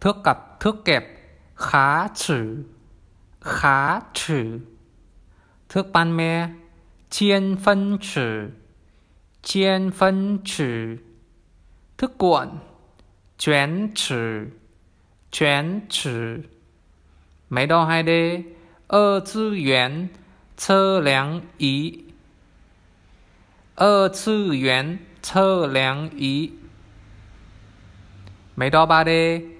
thước cặp thước kẹp khá chữ khá chữ thước ban me chiên phân chữ chiên phân chữ thước cuộn chén chữ chén chữ máy đo 2D 二次元测量仪二次元测量仪没到吧的。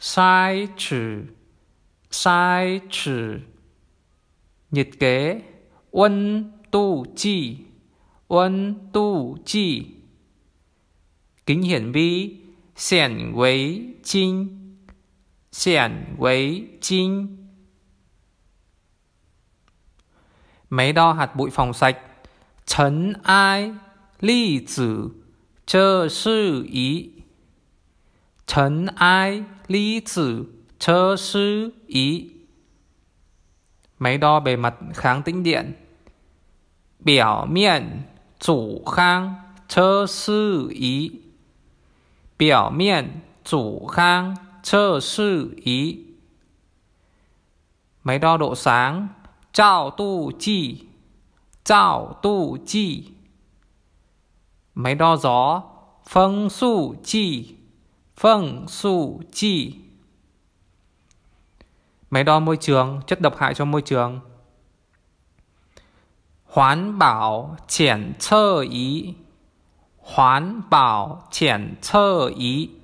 筛尺、筛尺、热计、温度计、温度计、显微镜、显微镜、没多，hạt b ụ 放晒，尘埃粒子，测试仪。尘埃粒子车师仪 máy đo bề mặt kháng tĩnh điện biểu miệng chủ khang chơ sư ý biểu miệng chủ khang chơ sư ý máy đo độ sáng trao tu chi trao tu chi máy đo gió phân su chi Phân su chi Máy đo môi trường, chất độc hại cho môi trường Hoàn bảo triển chơ ý Hoàn bảo triển chơ ý